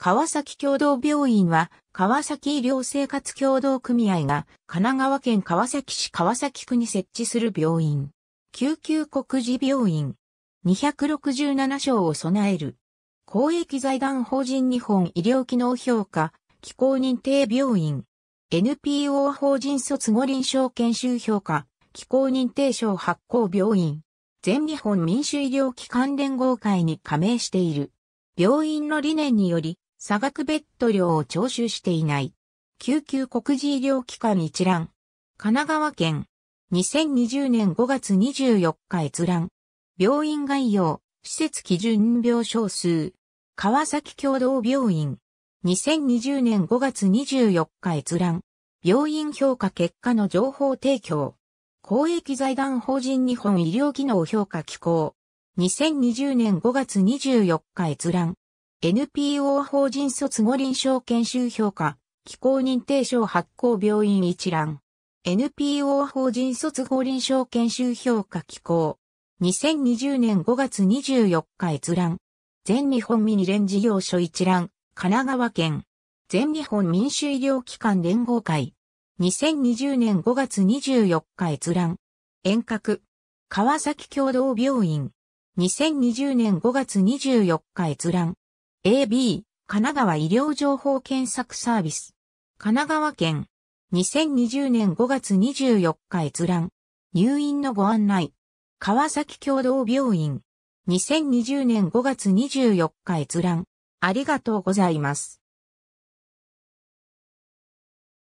川崎共同病院は、川崎医療生活協同組合が、神奈川県川崎市川崎区に設置する病院。救急国事病院。267床を備える。公益財団法人日本医療機能評価、機構認定病院。NPO 法人卒後臨床研修評価、機構認定証発行病院。全日本民主医療機関連合会に加盟している。病院の理念により、差額ベッド料を徴収していない。救急国事医療機関一覧。神奈川県。2020年5月24日閲覧。病院概要。施設基準病床数。川崎共同病院。2020年5月24日閲覧。病院評価結果の情報提供。公益財団法人日本医療機能評価機構。2020年5月24日閲覧。NPO 法人卒後臨床研修評価、機構認定証発行病院一覧。NPO 法人卒後臨床研修評価機構。2020年5月24日閲覧。全日本ミニ連事業所一覧。神奈川県。全日本民主医療機関連合会。2020年5月24日閲覧。遠隔。川崎共同病院。2020年5月24日閲覧。AB、神奈川医療情報検索サービス。神奈川県。2020年5月24日閲覧。入院のご案内。川崎共同病院。2020年5月24日閲覧。ありがとうございます。